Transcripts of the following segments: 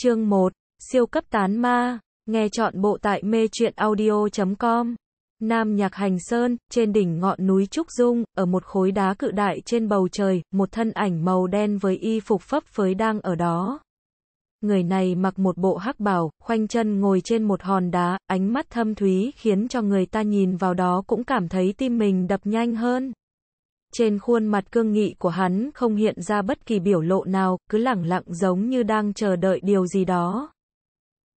Chương 1. Siêu cấp tán ma. Nghe chọn bộ tại mê truyện audio.com. Nam Nhạc Hành Sơn, trên đỉnh ngọn núi Trúc Dung, ở một khối đá cự đại trên bầu trời, một thân ảnh màu đen với y phục phấp phới đang ở đó. Người này mặc một bộ hắc bào, khoanh chân ngồi trên một hòn đá, ánh mắt thâm thúy khiến cho người ta nhìn vào đó cũng cảm thấy tim mình đập nhanh hơn trên khuôn mặt cương nghị của hắn không hiện ra bất kỳ biểu lộ nào, cứ lẳng lặng giống như đang chờ đợi điều gì đó.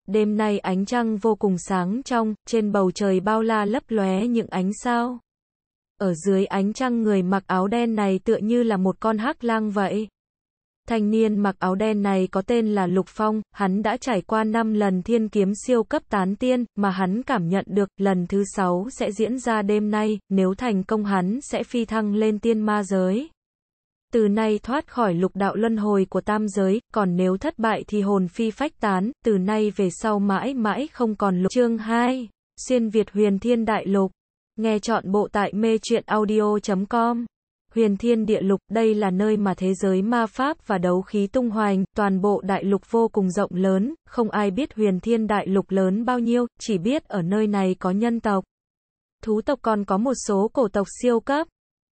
Đêm nay ánh trăng vô cùng sáng trong, trên bầu trời bao la lấp lóe những ánh sao. Ở dưới ánh trăng người mặc áo đen này tựa như là một con hắc lang vậy. Thanh niên mặc áo đen này có tên là Lục Phong, hắn đã trải qua 5 lần thiên kiếm siêu cấp tán tiên, mà hắn cảm nhận được lần thứ 6 sẽ diễn ra đêm nay, nếu thành công hắn sẽ phi thăng lên tiên ma giới. Từ nay thoát khỏi lục đạo luân hồi của tam giới, còn nếu thất bại thì hồn phi phách tán, từ nay về sau mãi mãi không còn lục. Chương 2. Xuyên Việt Huyền Thiên Đại Lục. Nghe chọn bộ tại mê truyện audio.com huyền thiên địa lục, đây là nơi mà thế giới ma pháp và đấu khí tung hoành, toàn bộ đại lục vô cùng rộng lớn, không ai biết huyền thiên đại lục lớn bao nhiêu, chỉ biết ở nơi này có nhân tộc. Thú tộc còn có một số cổ tộc siêu cấp.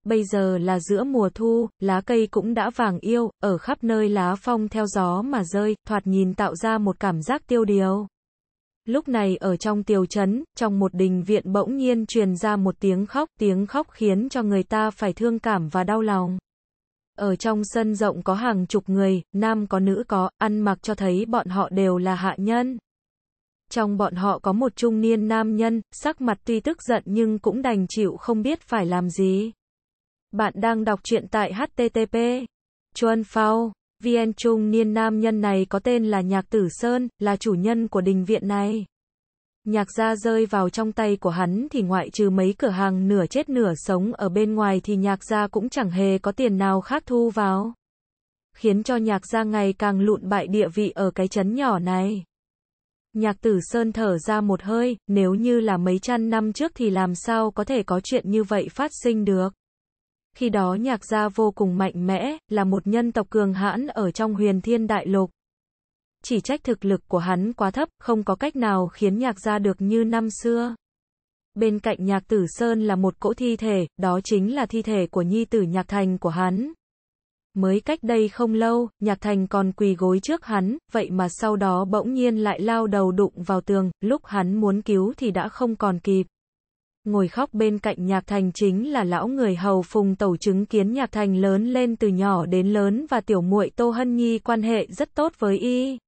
Bây giờ là giữa mùa thu, lá cây cũng đã vàng yêu, ở khắp nơi lá phong theo gió mà rơi, thoạt nhìn tạo ra một cảm giác tiêu điều. Lúc này ở trong tiểu trấn, trong một đình viện bỗng nhiên truyền ra một tiếng khóc, tiếng khóc khiến cho người ta phải thương cảm và đau lòng. Ở trong sân rộng có hàng chục người, nam có nữ có, ăn mặc cho thấy bọn họ đều là hạ nhân. Trong bọn họ có một trung niên nam nhân, sắc mặt tuy tức giận nhưng cũng đành chịu không biết phải làm gì. Bạn đang đọc truyện tại http chuanphao Viên Trung niên nam nhân này có tên là Nhạc Tử Sơn, là chủ nhân của đình viện này. Nhạc gia rơi vào trong tay của hắn thì ngoại trừ mấy cửa hàng nửa chết nửa sống ở bên ngoài thì nhạc gia cũng chẳng hề có tiền nào khác thu vào. Khiến cho nhạc gia ngày càng lụn bại địa vị ở cái chấn nhỏ này. Nhạc tử Sơn thở ra một hơi, nếu như là mấy trăm năm trước thì làm sao có thể có chuyện như vậy phát sinh được khi đó nhạc gia vô cùng mạnh mẽ, là một nhân tộc cường hãn ở trong huyền thiên đại lục. Chỉ trách thực lực của hắn quá thấp, không có cách nào khiến nhạc gia được như năm xưa. Bên cạnh nhạc tử Sơn là một cỗ thi thể, đó chính là thi thể của nhi tử nhạc thành của hắn. Mới cách đây không lâu, nhạc thành còn quỳ gối trước hắn, vậy mà sau đó bỗng nhiên lại lao đầu đụng vào tường, lúc hắn muốn cứu thì đã không còn kịp. Ngồi khóc bên cạnh Nhạc Thành chính là lão người hầu Phùng Tẩu chứng kiến Nhạc Thành lớn lên từ nhỏ đến lớn và tiểu muội Tô Hân Nhi quan hệ rất tốt với y.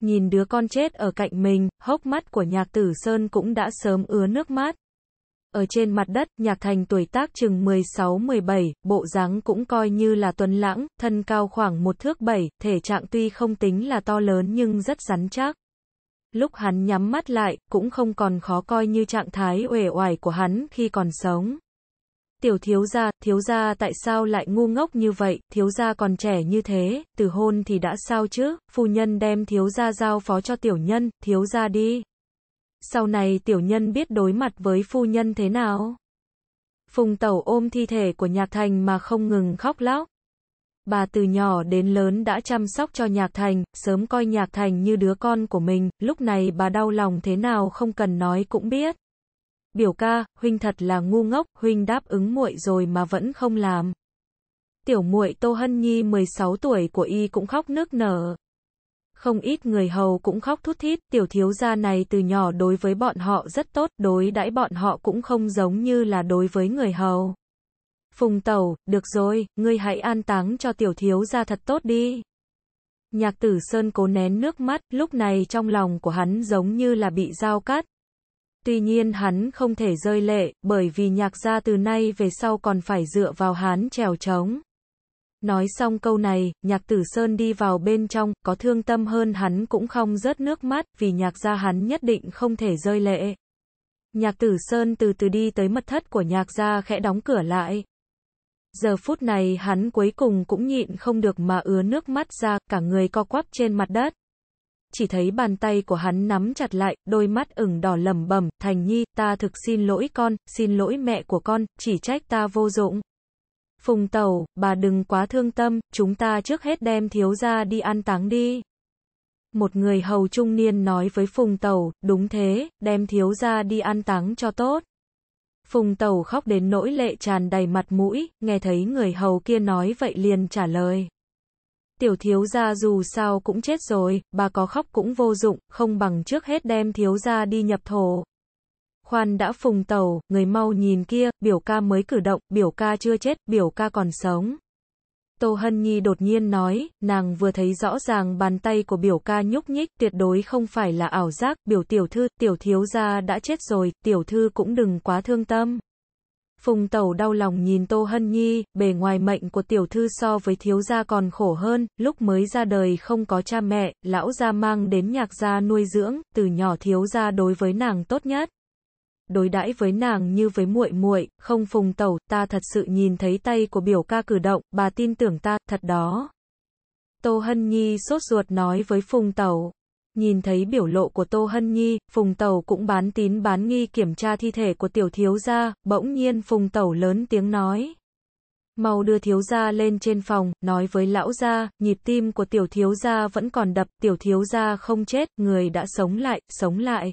Nhìn đứa con chết ở cạnh mình, hốc mắt của Nhạc Tử Sơn cũng đã sớm ứa nước mắt. Ở trên mặt đất, Nhạc Thành tuổi tác chừng 16-17, bộ dáng cũng coi như là tuấn lãng, thân cao khoảng một thước bảy, thể trạng tuy không tính là to lớn nhưng rất rắn chắc lúc hắn nhắm mắt lại, cũng không còn khó coi như trạng thái uể oải của hắn khi còn sống. Tiểu thiếu gia, thiếu gia tại sao lại ngu ngốc như vậy, thiếu gia còn trẻ như thế, từ hôn thì đã sao chứ, phu nhân đem thiếu gia giao phó cho tiểu nhân, thiếu gia đi. Sau này tiểu nhân biết đối mặt với phu nhân thế nào. Phùng tẩu ôm thi thể của nhạc thành mà không ngừng khóc lóc. Bà từ nhỏ đến lớn đã chăm sóc cho Nhạc Thành, sớm coi Nhạc Thành như đứa con của mình, lúc này bà đau lòng thế nào không cần nói cũng biết. Biểu ca, huynh thật là ngu ngốc, huynh đáp ứng muội rồi mà vẫn không làm. Tiểu muội Tô Hân Nhi 16 tuổi của y cũng khóc nước nở. Không ít người hầu cũng khóc thút thít, tiểu thiếu gia này từ nhỏ đối với bọn họ rất tốt, đối đãi bọn họ cũng không giống như là đối với người hầu. Phùng Tẩu, được rồi, ngươi hãy an táng cho tiểu thiếu gia thật tốt đi. Nhạc tử Sơn cố nén nước mắt, lúc này trong lòng của hắn giống như là bị dao cắt. Tuy nhiên hắn không thể rơi lệ, bởi vì nhạc gia từ nay về sau còn phải dựa vào hắn trèo trống. Nói xong câu này, nhạc tử Sơn đi vào bên trong, có thương tâm hơn hắn cũng không rớt nước mắt, vì nhạc gia hắn nhất định không thể rơi lệ. Nhạc tử Sơn từ từ đi tới mật thất của nhạc gia khẽ đóng cửa lại, giờ phút này hắn cuối cùng cũng nhịn không được mà ứa nước mắt ra, cả người co quắp trên mặt đất. Chỉ thấy bàn tay của hắn nắm chặt lại, đôi mắt ửng đỏ lầm bẩm Thành Nhi, ta thực xin lỗi con, xin lỗi mẹ của con, chỉ trách ta vô dụng. Phùng tàu bà đừng quá thương tâm, chúng ta trước hết đem thiếu ra đi ăn táng đi. Một người hầu trung niên nói với Phùng tàu đúng thế, đem thiếu ra đi ăn táng cho tốt. Phùng Tẩu khóc đến nỗi lệ tràn đầy mặt mũi, nghe thấy người hầu kia nói vậy liền trả lời. Tiểu thiếu gia dù sao cũng chết rồi, bà có khóc cũng vô dụng, không bằng trước hết đem thiếu gia đi nhập thổ. Khoan đã phùng tàu, người mau nhìn kia, biểu ca mới cử động, biểu ca chưa chết, biểu ca còn sống. Tô Hân Nhi đột nhiên nói, nàng vừa thấy rõ ràng bàn tay của biểu ca nhúc nhích, tuyệt đối không phải là ảo giác, biểu tiểu thư, tiểu thiếu gia đã chết rồi, tiểu thư cũng đừng quá thương tâm. Phùng Tẩu đau lòng nhìn Tô Hân Nhi, bề ngoài mệnh của tiểu thư so với thiếu gia còn khổ hơn, lúc mới ra đời không có cha mẹ, lão gia mang đến nhạc gia nuôi dưỡng, từ nhỏ thiếu gia đối với nàng tốt nhất đối đãi với nàng như với muội muội, không phùng tẩu, ta thật sự nhìn thấy tay của biểu ca cử động, bà tin tưởng ta, thật đó. Tô Hân Nhi sốt ruột nói với phùng tẩu. Nhìn thấy biểu lộ của Tô Hân Nhi, Phùng Tẩu cũng bán tín bán nghi kiểm tra thi thể của tiểu thiếu gia, bỗng nhiên Phùng Tẩu lớn tiếng nói. Mau đưa thiếu gia lên trên phòng, nói với lão gia, nhịp tim của tiểu thiếu gia vẫn còn đập, tiểu thiếu gia không chết, người đã sống lại, sống lại.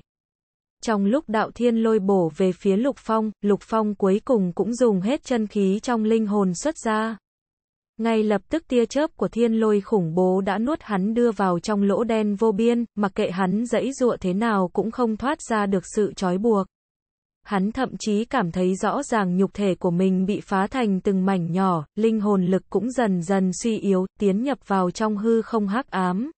Trong lúc đạo thiên lôi bổ về phía lục phong, lục phong cuối cùng cũng dùng hết chân khí trong linh hồn xuất ra. Ngay lập tức tia chớp của thiên lôi khủng bố đã nuốt hắn đưa vào trong lỗ đen vô biên, mặc kệ hắn dẫy dụa thế nào cũng không thoát ra được sự trói buộc. Hắn thậm chí cảm thấy rõ ràng nhục thể của mình bị phá thành từng mảnh nhỏ, linh hồn lực cũng dần dần suy yếu, tiến nhập vào trong hư không hắc ám.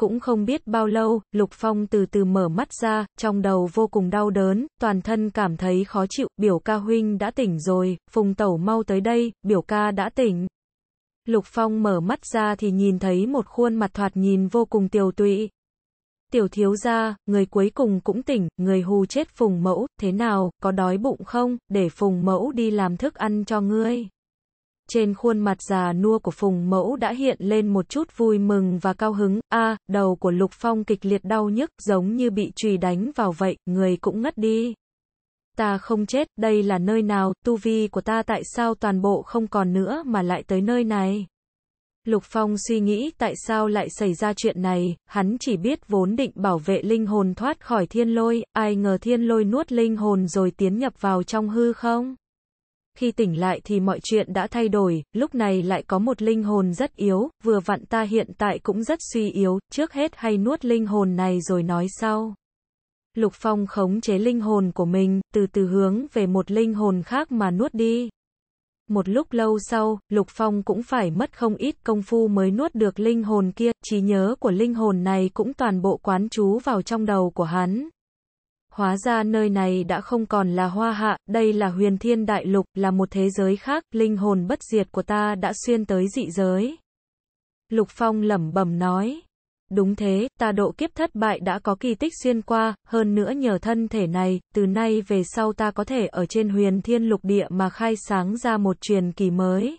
Cũng không biết bao lâu, Lục Phong từ từ mở mắt ra, trong đầu vô cùng đau đớn, toàn thân cảm thấy khó chịu, biểu ca huynh đã tỉnh rồi, phùng tẩu mau tới đây, biểu ca đã tỉnh. Lục Phong mở mắt ra thì nhìn thấy một khuôn mặt thoạt nhìn vô cùng tiều tụy. Tiểu thiếu gia, người cuối cùng cũng tỉnh, người hù chết phùng mẫu, thế nào, có đói bụng không, để phùng mẫu đi làm thức ăn cho ngươi trên khuôn mặt già nua của Phùng Mẫu đã hiện lên một chút vui mừng và cao hứng, a, đầu của Lục Phong kịch liệt đau nhức, giống như bị chùy đánh vào vậy, người cũng ngất đi. Ta không chết, đây là nơi nào, tu vi của ta tại sao toàn bộ không còn nữa mà lại tới nơi này? Lục Phong suy nghĩ tại sao lại xảy ra chuyện này, hắn chỉ biết vốn định bảo vệ linh hồn thoát khỏi thiên lôi, ai ngờ thiên lôi nuốt linh hồn rồi tiến nhập vào trong hư không? khi tỉnh lại thì mọi chuyện đã thay đổi, lúc này lại có một linh hồn rất yếu, vừa vặn ta hiện tại cũng rất suy yếu, trước hết hay nuốt linh hồn này rồi nói sau. Lục Phong khống chế linh hồn của mình, từ từ hướng về một linh hồn khác mà nuốt đi. Một lúc lâu sau, Lục Phong cũng phải mất không ít công phu mới nuốt được linh hồn kia, trí nhớ của linh hồn này cũng toàn bộ quán trú vào trong đầu của hắn. Hóa ra nơi này đã không còn là hoa hạ, đây là huyền thiên đại lục, là một thế giới khác, linh hồn bất diệt của ta đã xuyên tới dị giới. Lục Phong lẩm bẩm nói. Đúng thế, ta độ kiếp thất bại đã có kỳ tích xuyên qua, hơn nữa nhờ thân thể này, từ nay về sau ta có thể ở trên huyền thiên lục địa mà khai sáng ra một truyền kỳ mới.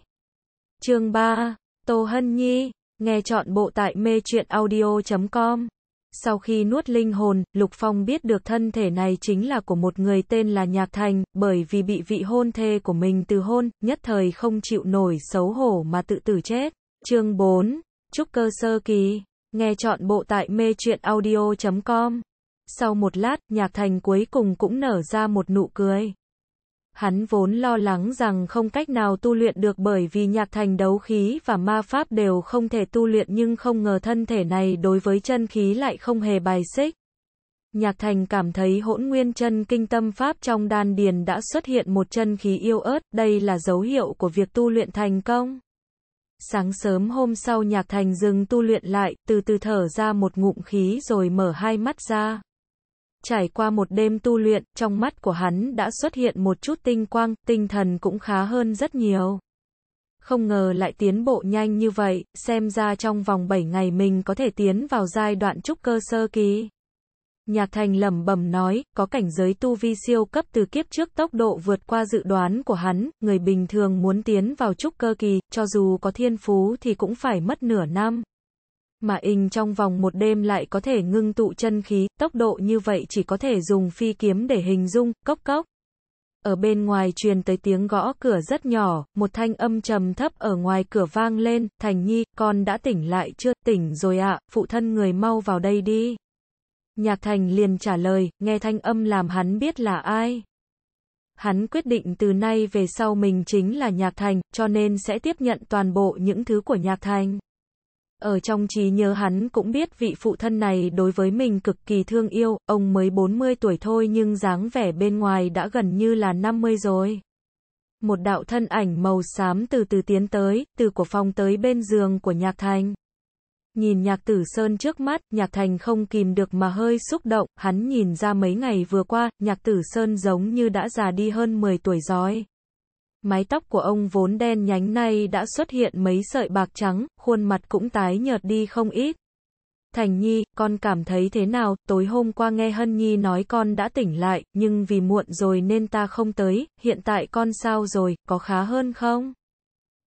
Chương 3, Tô Hân Nhi, nghe chọn bộ tại mê truyện audio.com sau khi nuốt linh hồn, Lục Phong biết được thân thể này chính là của một người tên là Nhạc Thành, bởi vì bị vị hôn thê của mình từ hôn, nhất thời không chịu nổi xấu hổ mà tự tử chết. Chương 4. Trúc cơ sơ kỳ. Nghe chọn bộ tại mê truyện audio.com. Sau một lát, Nhạc Thành cuối cùng cũng nở ra một nụ cười. Hắn vốn lo lắng rằng không cách nào tu luyện được bởi vì nhạc thành đấu khí và ma pháp đều không thể tu luyện nhưng không ngờ thân thể này đối với chân khí lại không hề bài xích. Nhạc thành cảm thấy hỗn nguyên chân kinh tâm pháp trong đan điền đã xuất hiện một chân khí yêu ớt, đây là dấu hiệu của việc tu luyện thành công. Sáng sớm hôm sau nhạc thành dừng tu luyện lại, từ từ thở ra một ngụm khí rồi mở hai mắt ra. Trải qua một đêm tu luyện, trong mắt của hắn đã xuất hiện một chút tinh quang, tinh thần cũng khá hơn rất nhiều. Không ngờ lại tiến bộ nhanh như vậy, xem ra trong vòng 7 ngày mình có thể tiến vào giai đoạn trúc cơ sơ kỳ. Nhạc Thành lẩm bẩm nói, có cảnh giới tu vi siêu cấp từ kiếp trước tốc độ vượt qua dự đoán của hắn, người bình thường muốn tiến vào trúc cơ kỳ, cho dù có thiên phú thì cũng phải mất nửa năm mà in trong vòng một đêm lại có thể ngưng tụ chân khí, tốc độ như vậy chỉ có thể dùng phi kiếm để hình dung, cốc cốc. Ở bên ngoài truyền tới tiếng gõ cửa rất nhỏ, một thanh âm trầm thấp ở ngoài cửa vang lên, Thành Nhi, con đã tỉnh lại chưa? Tỉnh rồi ạ, à, phụ thân người mau vào đây đi. Nhạc Thành liền trả lời, nghe thanh âm làm hắn biết là ai. Hắn quyết định từ nay về sau mình chính là Nhạc Thành, cho nên sẽ tiếp nhận toàn bộ những thứ của Nhạc Thành. Ở trong trí nhớ hắn cũng biết vị phụ thân này đối với mình cực kỳ thương yêu, ông mới 40 tuổi thôi nhưng dáng vẻ bên ngoài đã gần như là 50 rồi. Một đạo thân ảnh màu xám từ từ tiến tới, từ của phòng tới bên giường của Nhạc Thành. Nhìn Nhạc Tử Sơn trước mắt, Nhạc Thành không kìm được mà hơi xúc động, hắn nhìn ra mấy ngày vừa qua, Nhạc Tử Sơn giống như đã già đi hơn 10 tuổi rồi. Mái tóc của ông vốn đen nhánh nay đã xuất hiện mấy sợi bạc trắng, khuôn mặt cũng tái nhợt đi không ít. Thành Nhi, con cảm thấy thế nào, tối hôm qua nghe Hân Nhi nói con đã tỉnh lại, nhưng vì muộn rồi nên ta không tới, hiện tại con sao rồi, có khá hơn không?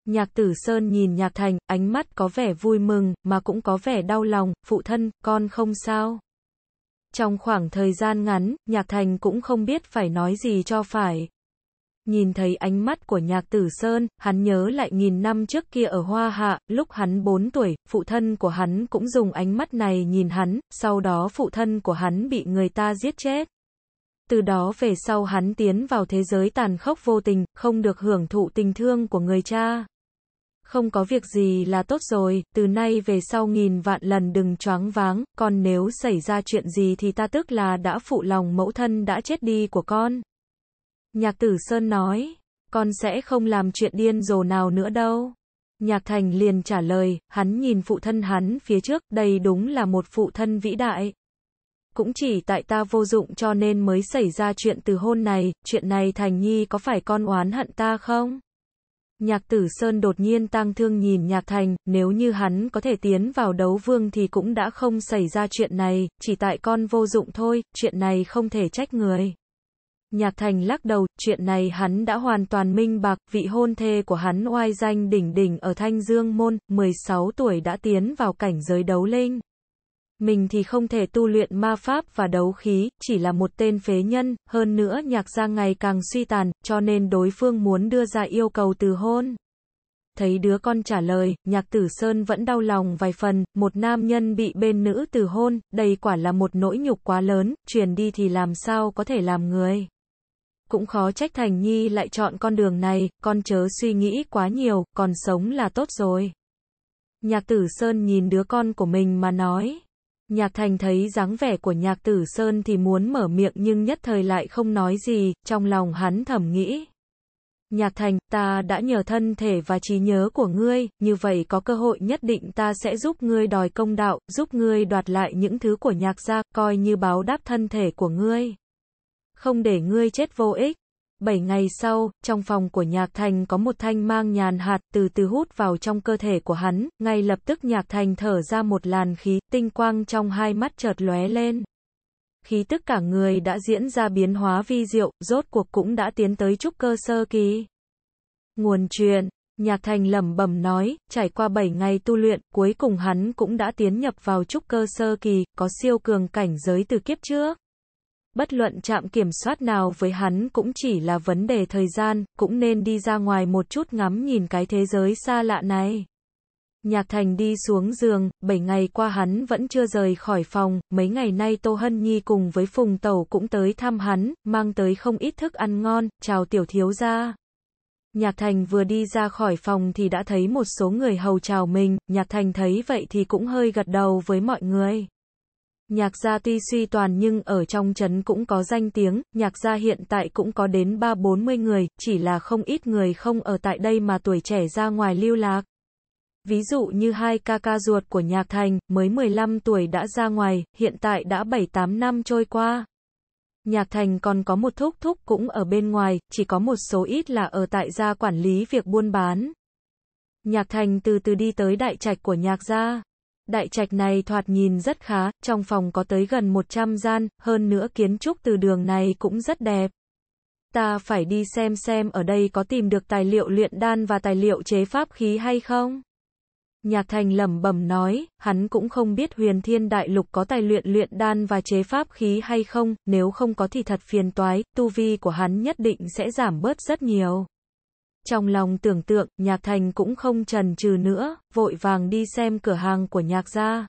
Nhạc Tử Sơn nhìn Nhạc Thành, ánh mắt có vẻ vui mừng, mà cũng có vẻ đau lòng, phụ thân, con không sao. Trong khoảng thời gian ngắn, Nhạc Thành cũng không biết phải nói gì cho phải, Nhìn thấy ánh mắt của nhạc tử Sơn, hắn nhớ lại nghìn năm trước kia ở Hoa Hạ, lúc hắn 4 tuổi, phụ thân của hắn cũng dùng ánh mắt này nhìn hắn, sau đó phụ thân của hắn bị người ta giết chết. Từ đó về sau hắn tiến vào thế giới tàn khốc vô tình, không được hưởng thụ tình thương của người cha. Không có việc gì là tốt rồi, từ nay về sau nghìn vạn lần đừng choáng váng, còn nếu xảy ra chuyện gì thì ta tức là đã phụ lòng mẫu thân đã chết đi của con. Nhạc Tử Sơn nói, con sẽ không làm chuyện điên rồ nào nữa đâu. Nhạc Thành liền trả lời, hắn nhìn phụ thân hắn phía trước, đây đúng là một phụ thân vĩ đại. Cũng chỉ tại ta vô dụng cho nên mới xảy ra chuyện từ hôn này, chuyện này Thành Nhi có phải con oán hận ta không? Nhạc Tử Sơn đột nhiên tang thương nhìn Nhạc Thành, nếu như hắn có thể tiến vào đấu vương thì cũng đã không xảy ra chuyện này, chỉ tại con vô dụng thôi, chuyện này không thể trách người. Nhạc Thành lắc đầu, chuyện này hắn đã hoàn toàn minh bạc, vị hôn thê của hắn oai danh đỉnh đỉnh ở Thanh Dương Môn, 16 tuổi đã tiến vào cảnh giới đấu linh. Mình thì không thể tu luyện ma pháp và đấu khí, chỉ là một tên phế nhân, hơn nữa nhạc gia ngày càng suy tàn, cho nên đối phương muốn đưa ra yêu cầu từ hôn. Thấy đứa con trả lời, nhạc tử Sơn vẫn đau lòng vài phần, một nam nhân bị bên nữ từ hôn, đây quả là một nỗi nhục quá lớn, truyền đi thì làm sao có thể làm người cũng khó trách Thành Nhi lại chọn con đường này, con chớ suy nghĩ quá nhiều, còn sống là tốt rồi. Nhạc Tử Sơn nhìn đứa con của mình mà nói. Nhạc Thành thấy dáng vẻ của Nhạc Tử Sơn thì muốn mở miệng nhưng nhất thời lại không nói gì, trong lòng hắn thầm nghĩ. Nhạc Thành, ta đã nhờ thân thể và trí nhớ của ngươi, như vậy có cơ hội nhất định ta sẽ giúp ngươi đòi công đạo, giúp ngươi đoạt lại những thứ của nhạc gia, coi như báo đáp thân thể của ngươi không để ngươi chết vô ích. Bảy ngày sau, trong phòng của Nhạc Thành có một thanh mang nhàn hạt từ từ hút vào trong cơ thể của hắn, ngay lập tức Nhạc Thành thở ra một làn khí, tinh quang trong hai mắt chợt lóe lên. Khí tức cả người đã diễn ra biến hóa vi diệu, rốt cuộc cũng đã tiến tới trúc cơ sơ kỳ. Nguồn truyền, Nhạc Thành lẩm bẩm nói, trải qua bảy ngày tu luyện, cuối cùng hắn cũng đã tiến nhập vào trúc cơ sơ kỳ, có siêu cường cảnh giới từ kiếp trước. Bất luận trạm kiểm soát nào với hắn cũng chỉ là vấn đề thời gian, cũng nên đi ra ngoài một chút ngắm nhìn cái thế giới xa lạ này. Nhạc Thành đi xuống giường, 7 ngày qua hắn vẫn chưa rời khỏi phòng, mấy ngày nay Tô Hân Nhi cùng với Phùng Tẩu cũng tới thăm hắn, mang tới không ít thức ăn ngon, chào tiểu thiếu gia. Nhạc Thành vừa đi ra khỏi phòng thì đã thấy một số người hầu chào mình, Nhạc Thành thấy vậy thì cũng hơi gật đầu với mọi người. Nhạc gia tuy suy toàn nhưng ở trong chấn cũng có danh tiếng, nhạc gia hiện tại cũng có đến 3-40 người, chỉ là không ít người không ở tại đây mà tuổi trẻ ra ngoài lưu lạc. Ví dụ như hai ca ca ruột của Nhạc Thành, mới 15 tuổi đã ra ngoài, hiện tại đã 7-8 năm trôi qua. Nhạc Thành còn có một thúc thúc cũng ở bên ngoài, chỉ có một số ít là ở tại gia quản lý việc buôn bán. Nhạc Thành từ từ đi tới đại trạch của nhạc gia. Đại trạch này thoạt nhìn rất khá, trong phòng có tới gần 100 gian, hơn nữa kiến trúc từ đường này cũng rất đẹp. Ta phải đi xem xem ở đây có tìm được tài liệu luyện đan và tài liệu chế pháp khí hay không. Nhạc thành lẩm bẩm nói, hắn cũng không biết huyền thiên đại lục có tài luyện luyện đan và chế pháp khí hay không, nếu không có thì thật phiền toái, tu vi của hắn nhất định sẽ giảm bớt rất nhiều. Trong lòng tưởng tượng, Nhạc Thành cũng không trần trừ nữa, vội vàng đi xem cửa hàng của Nhạc gia.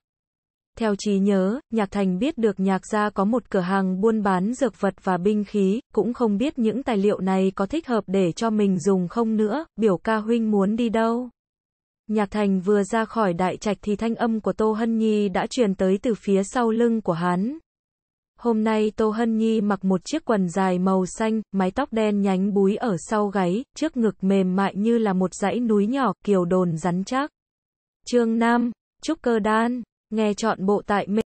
Theo trí nhớ, Nhạc Thành biết được Nhạc gia có một cửa hàng buôn bán dược vật và binh khí, cũng không biết những tài liệu này có thích hợp để cho mình dùng không nữa, biểu ca huynh muốn đi đâu. Nhạc Thành vừa ra khỏi đại trạch thì thanh âm của Tô Hân Nhi đã truyền tới từ phía sau lưng của hắn, Hôm nay Tô Hân Nhi mặc một chiếc quần dài màu xanh, mái tóc đen nhánh búi ở sau gáy, trước ngực mềm mại như là một dãy núi nhỏ, kiều đồn rắn chắc. Chương Nam, Trúc Cơ Đan, nghe chọn bộ tại mê